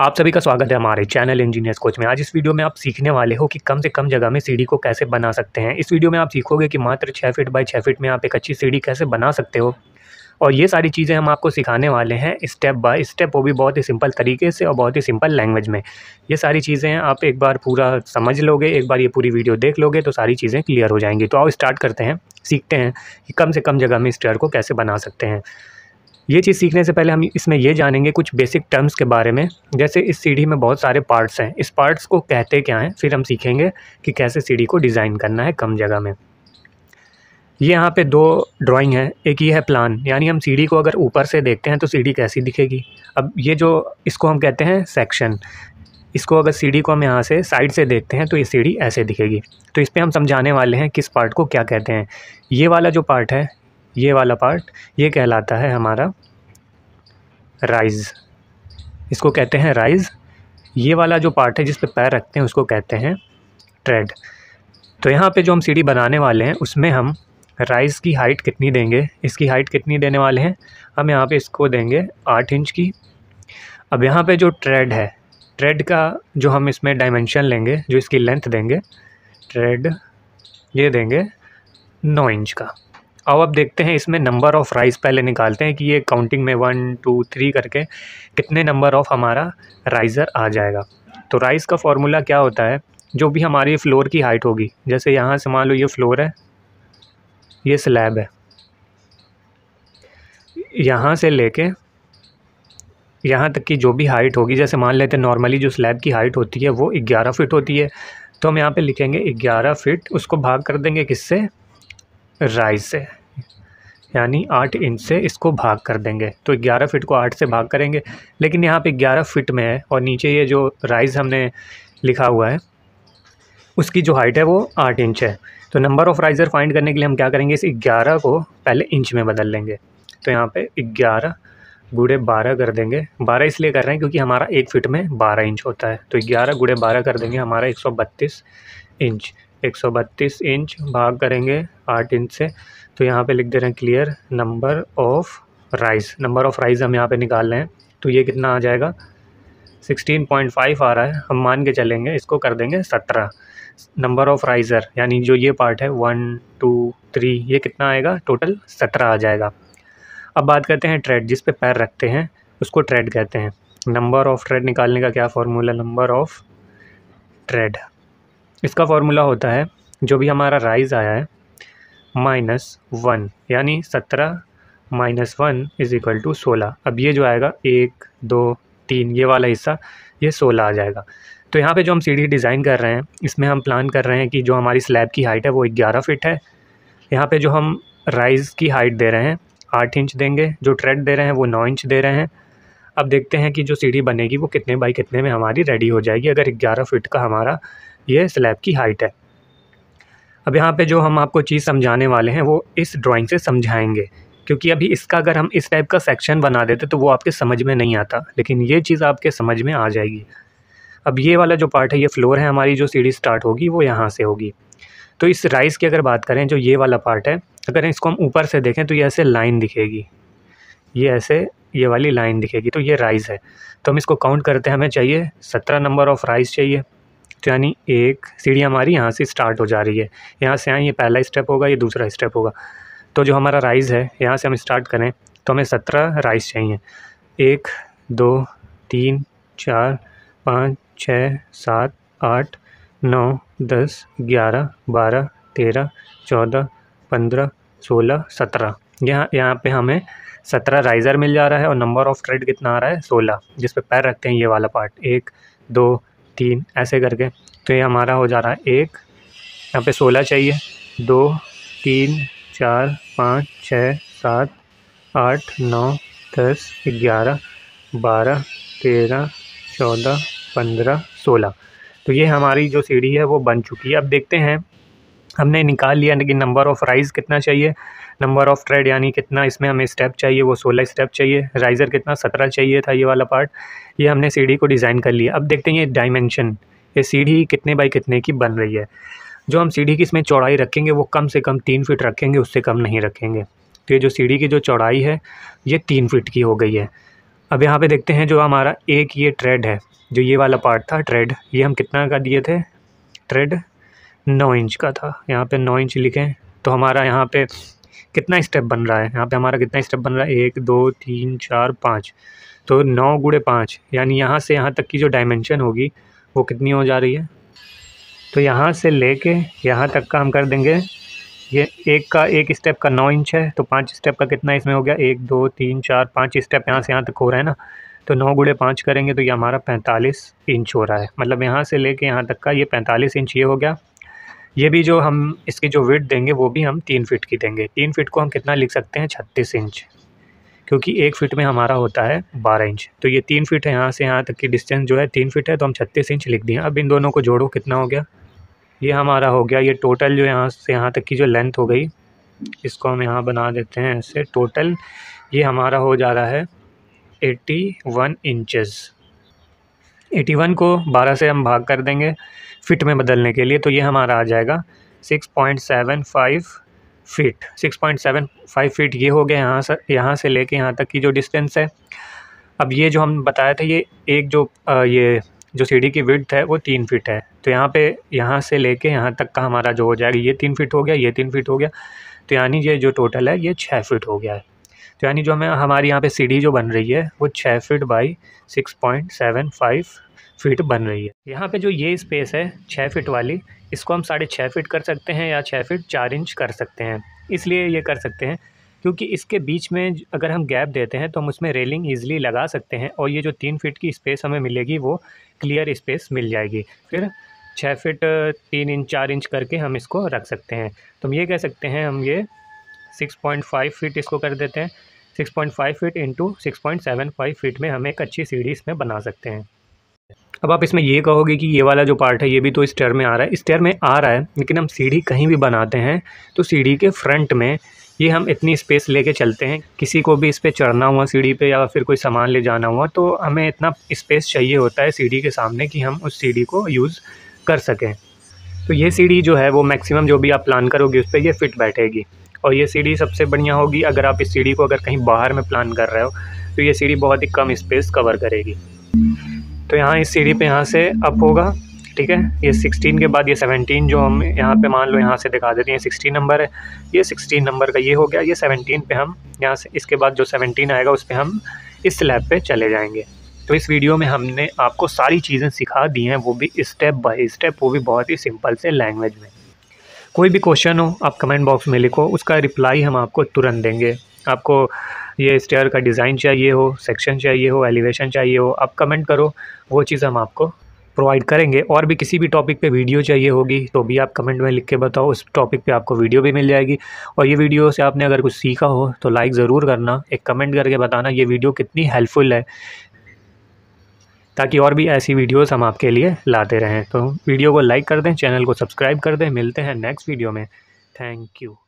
आप सभी का स्वागत है हमारे चैनल इंजीनियर्स कोच में आज इस वीडियो में आप सीखने वाले हो कि कम से कम जगह में सीढ़ी को कैसे बना सकते हैं इस वीडियो में आप सीखोगे कि मात्र छः फीट बाई छः फीट में आप एक अच्छी सीढ़ी कैसे बना सकते हो और ये सारी चीज़ें हम आपको सिखाने वाले हैं स्टेप बाय स्टेप वो भी बहुत ही सिंपल तरीके से और बहुत ही सिंपल लैंग्वेज में ये सारी चीज़ें आप एक बार पूरा समझ लोगे एक बार ये पूरी वीडियो देख लोगे तो सारी चीज़ें क्लियर हो जाएंगी तो आओ स्टार्ट करते हैं सीखते हैं कि कम से कम जगह में स्टेयर को कैसे बना सकते हैं ये चीज़ सीखने से पहले हम इसमें ये जानेंगे कुछ बेसिक टर्म्स के बारे में जैसे इस सीढ़ी में बहुत सारे पार्ट्स हैं इस पार्ट्स को कहते क्या हैं फिर हम सीखेंगे कि कैसे सीढ़ी को डिज़ाइन करना है कम जगह में ये यहाँ पे दो ड्राइंग है एक ये है प्लान यानी हम सीढ़ी को अगर ऊपर से देखते हैं तो सीढ़ी कैसी दिखेगी अब ये जो इसको हम कहते हैं सेक्शन इसको अगर सीढ़ी को हम यहाँ से साइड से देखते हैं तो ये सीढ़ी ऐसे दिखेगी तो इस पर हम समझाने वाले हैं किस पार्ट को क्या कहते हैं ये वाला जो पार्ट है ये वाला पार्ट ये कहलाता है हमारा राइज इसको कहते हैं राइज ये वाला जो पार्ट है जिस पे पैर रखते हैं उसको कहते हैं ट्रेड तो यहाँ पे जो हम सीढ़ी बनाने वाले हैं उसमें हम राइज़ की हाइट कितनी देंगे इसकी हाइट कितनी देने वाले हैं हम यहाँ पे इसको देंगे आठ इंच की अब यहाँ पे जो ट्रेड है ट्रेड का जो हम इसमें डायमेंशन लेंगे जो इसकी लेंथ देंगे ट्रेड ये देंगे नौ इंच का अब अब देखते हैं इसमें नंबर ऑफ़ राइस पहले निकालते हैं कि ये काउंटिंग में वन टू थ्री करके कितने नंबर ऑफ़ हमारा राइज़र आ जाएगा तो राइस का फार्मूला क्या होता है जो भी हमारी फ्लोर की हाइट होगी जैसे यहाँ से मान लो ये फ्लोर है ये स्लैब है यहाँ से लेके यहाँ तक की जो भी हाइट होगी जैसे मान लेते हैं नॉर्मली जो स्लैब की हाइट होती है वो ग्यारह फिट होती है तो हम यहाँ पे लिखेंगे ग्यारह फिट उसको भाग कर देंगे किससे राइज से यानी आठ इंच से इसको भाग कर देंगे तो ग्यारह फिट को आठ से भाग करेंगे लेकिन यहाँ पे ग्यारह फिट में है और नीचे ये जो राइज हमने लिखा हुआ है उसकी जो हाइट है वो आठ इंच है तो नंबर ऑफ़ राइज़र फाइंड करने के लिए हम क्या करेंगे इस ग्यारह को पहले इंच में बदल लेंगे तो यहाँ पे ग्यारह गुड़े बारह कर देंगे बारह इसलिए कर रहे हैं क्योंकि हमारा एक फिट में बारह इंच होता है तो ग्यारह गुड़े बारह कर देंगे हमारा एक सौ बत्तीस इंच 132 इंच भाग करेंगे आठ इंच से तो यहाँ पे लिख दे रहे हैं clear number of rise number of rise हम यहाँ पे निकाल रहे हैं तो ये कितना आ जाएगा 16.5 आ रहा है हम मान के चलेंगे इसको कर देंगे 17 नंबर ऑफ़ राइज़र यानी जो ये पार्ट है वन टू थ्री ये कितना आएगा टोटल 17 आ जाएगा अब बात करते हैं ट्रेड जिस पे पैर रखते हैं उसको ट्रेड कहते हैं नंबर ऑफ़ ट्रेड निकालने का क्या फार्मूला नंबर ऑफ़ ट्रेड इसका फॉर्मूला होता है जो भी हमारा राइज आया है माइनस वन यानी सत्रह minus one is equal to सोलह अब ये जो आएगा एक दो तीन ये वाला हिस्सा ये सोलह आ जाएगा तो यहाँ पे जो हम सीढ़ी डिज़ाइन कर रहे हैं इसमें हम प्लान कर रहे हैं कि जो हमारी स्लैब की हाइट है वो ग्यारह फिट है यहाँ पे जो हम राइज़ की हाइट दे रहे हैं आठ इंच देंगे जो ट्रेड दे रहे हैं वो नौ इंच दे रहे हैं अब देखते हैं कि जो सीढ़ी बनेगी वो कितने बाई कितने में हमारी रेडी हो जाएगी अगर ग्यारह फिट का हमारा ये स्लैब की हाइट है अब यहाँ पे जो हम आपको चीज़ समझाने वाले हैं वो इस ड्राइंग से समझाएंगे क्योंकि अभी इसका अगर हम इस टाइप का सेक्शन बना देते तो वो आपके समझ में नहीं आता लेकिन ये चीज़ आपके समझ में आ जाएगी अब ये वाला जो पार्ट है ये फ्लोर है हमारी जो सीढ़ी स्टार्ट होगी वो यहाँ से होगी तो इस राइस की अगर बात करें जो ये वाला पार्ट है अगर इसको हम ऊपर से देखें तो ये ऐसे लाइन दिखेगी ये ऐसे ये वाली लाइन दिखेगी तो ये राइस है तो हम इसको काउंट करते हैं हमें चाहिए सत्रह नंबर ऑफ़ राइस चाहिए लेफ्ट यानी एक सीढ़ी हमारी यहाँ से स्टार्ट हो जा रही है यहाँ से आए ये पहला स्टेप होगा ये दूसरा स्टेप होगा तो जो हमारा राइज़ है यहाँ से हम स्टार्ट करें तो हमें सत्रह राइस चाहिए एक दो तीन चार पाँच छः सात आठ नौ दस ग्यारह बारह तेरह चौदह पंद्रह सोलह सत्रह यहाँ यहाँ पे हमें सत्रह राइज़र मिल जा रहा है और नंबर ऑफ ट्रेड कितना आ रहा है सोलह जिस पे पैर रखते हैं ये वाला पार्ट एक दो तीन ऐसे करके तो ये हमारा हो जा रहा है एक यहाँ पे सोलह चाहिए दो तीन चार पाँच छः सात आठ नौ दस ग्यारह बारह तेरह चौदह पंद्रह सोलह तो ये हमारी जो सीढ़ी है वो बन चुकी है अब देखते हैं हमने निकाल लिया लेकिन नंबर ऑफ़ राइज़ कितना चाहिए नंबर ऑफ ट्रेड यानी कितना इसमें हमें स्टेप चाहिए वो सोलह स्टेप चाहिए राइज़र कितना सत्रह चाहिए था ये वाला पार्ट ये हमने सीढ़ी को डिज़ाइन कर लिया अब देखते हैं ये डायमेंशन ये सीढ़ी कितने बाई कितने की बन रही है जो हम सीढ़ी की इसमें चौड़ाई रखेंगे वो कम से कम तीन फिट रखेंगे उससे कम नहीं रखेंगे तो ये जो सीढ़ी की जो चौड़ाई है ये तीन फिट की हो गई है अब यहाँ पे देखते हैं जो हमारा एक ये ट्रेड है जो ये वाला पार्ट था ट्रेड ये हम कितना का दिए थे ट्रेड नौ इंच का था यहाँ पे नौ इंच लिखें तो हमारा यहाँ पे कितना स्टेप बन रहा है यहाँ पे हमारा कितना स्टेप बन रहा है एक दो तीन चार पाँच तो नौ गुड़े पाँच यानी यहाँ से यहाँ तक की जो डायमेंशन होगी वो कितनी हो जा रही है तो यहाँ से ले कर यहाँ तक का हम कर देंगे ये एक का एक स्टेप का नौ इंच है तो पाँच स्टेप का कितना इसमें हो गया एक दो तीन चार पाँच स्टेप यहाँ से यहाँ तक हो रहा है ना तो नौ गुड़े पाँच करेंगे तो ये हमारा पैंतालीस इंच हो रहा है मतलब यहाँ से लेके यहाँ तक का ये पैंतालीस इंच ये हो गया ये भी जो हम इसकी जो विथ देंगे वो भी हम तीन फिट की देंगे तीन फिट को हम कितना लिख सकते हैं छत्तीस इंच क्योंकि एक फिट में हमारा होता है बारह इंच तो ये तीन फिट है यहाँ से यहाँ तक की डिस्टेंस जो है तीन फिट है तो हम छत्तीस इंच लिख दिए अब इन दोनों को जोड़ो कितना हो गया ये हमारा हो गया ये टोटल जो यहाँ से यहाँ तक की जो लेंथ हो गई इसको हम यहाँ बना देते हैं ऐसे टोटल ये हमारा हो जा रहा है eighty one inches eighty one को बारह से हम भाग कर देंगे फिट में बदलने के लिए तो ये हमारा आ जाएगा six point seven five feet six point seven five feet ये हो गया यहाँ से यहाँ से लेके यहाँ तक की जो डिस्टेंस है अब ये जो हम बताया था ये एक जो आ, ये जो सीढ़ी की विड्थ है वो तीन फिट है तो यहाँ पे यहाँ से लेके यहाँ तक का हमारा जो हो जाएगा ये तीन फिट हो गया ये तीन फिट हो गया तो यानी ये जो टोटल है ये छः फिट हो गया है तो यानी जो हमें हमारी यहाँ पे सीढ़ी जो बन रही है वो छः feet by six point seven five feet बन रही है यहाँ पे जो ये स्पेस है छः फीट वाली इसको हम साढ़े छः फीट कर सकते हैं या छः फीट चार इंच कर सकते हैं इसलिए ये कर सकते हैं क्योंकि इसके बीच में अगर हम गैप देते हैं तो हम उसमें रेलिंग ईजिली लगा सकते हैं और ये जो तीन फिट की स्पेस हमें मिलेगी वो क्लियर स्पेस मिल जाएगी फिर छः फिट तीन इंच चार इंच करके हम इसको रख सकते हैं तो हम ये कह सकते हैं हम ये सिक्स पॉइंट फाइव फीट इसको कर देते हैं six point five feet into six point seven five feet में हम एक अच्छी सीढ़ी इसमें बना सकते हैं अब आप इसमें ये कहोगे कि ये वाला जो पार्ट है ये भी तो इस स्टेयर में आ रहा है स्टेयर में आ रहा है लेकिन हम सीढ़ी कहीं भी बनाते हैं तो सीढ़ी के फ्रंट में ये हम इतनी स्पेस लेके चलते हैं किसी को भी इस पर चढ़ना हुआ सीढ़ी पे या फिर कोई सामान ले जाना हुआ तो हमें इतना स्पेस चाहिए होता है सीढ़ी के सामने कि हम उस सीढ़ी को यूज़ कर सकें तो ये सीढ़ी जो है वो मैक्सिमम जो भी आप प्लान करोगे उस पर ये फिट बैठेगी और ये सीढ़ी सबसे बढ़िया होगी अगर आप इस सीढ़ी को अगर कहीं बाहर में प्लान कर रहे हो तो ये सीढ़ी बहुत ही कम स्पेस कवर करेगी तो यहाँ इस सीढ़ी पे यहाँ से अप होगा ठीक है ये 16 के बाद ये 17 जो हम यहाँ पे मान लो यहाँ से दिखा देते हैं सिक्सटीन नंबर है ये 16 नंबर का ये हो गया ये 17 पे हम यहाँ से इसके बाद जो 17 आएगा उस पर हम इस स्लैब पे चले जाएंगे तो इस वीडियो में हमने आपको सारी चीज़ें सिखा दी हैं वो भी स्टेप बाय स्टेप वो भी बहुत ही सिंपल से लैंग्वेज में कोई भी क्वेश्चन हो आप कमेंट बॉक्स में लिखो उसका रिप्लाई हम आपको तुरंत देंगे आपको ये स्टेयर का डिज़ाइन चाहिए हो सेक्शन चाहिए हो एलिवेशन चाहिए हो आप कमेंट करो वो चीज़ हम आपको प्रोवाइड करेंगे और भी किसी भी टॉपिक पे वीडियो चाहिए होगी तो भी आप कमेंट में लिख के बताओ उस टॉपिक पे आपको वीडियो भी मिल जाएगी और ये वीडियो से आपने अगर कुछ सीखा हो तो लाइक ज़रूर करना एक कमेंट करके बताना ये वीडियो कितनी हेल्पफुल है ताकि और भी ऐसी वीडियोस हम आपके लिए लाते रहें तो वीडियो को लाइक कर दें चैनल को सब्सक्राइब कर दें मिलते हैं नेक्स्ट वीडियो में थैंक यू